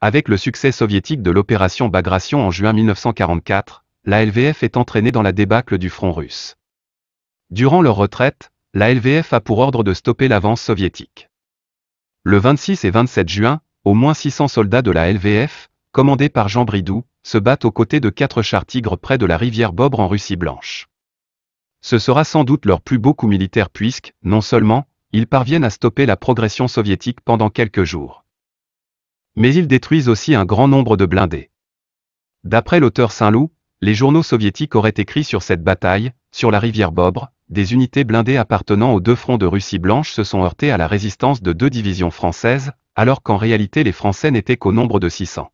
Avec le succès soviétique de l'opération Bagration en juin 1944, la LVF est entraînée dans la débâcle du front russe. Durant leur retraite, la LVF a pour ordre de stopper l'avance soviétique. Le 26 et 27 juin, au moins 600 soldats de la LVF, commandés par Jean Bridoux, se battent aux côtés de quatre chars tigres près de la rivière Bobre en Russie blanche. Ce sera sans doute leur plus beau coup militaire puisque, non seulement, ils parviennent à stopper la progression soviétique pendant quelques jours, mais ils détruisent aussi un grand nombre de blindés. D'après l'auteur Saint-Loup, les journaux soviétiques auraient écrit sur cette bataille, sur la rivière Bobre, des unités blindées appartenant aux deux fronts de Russie blanche se sont heurtées à la résistance de deux divisions françaises, alors qu'en réalité les Français n'étaient qu'au nombre de 600.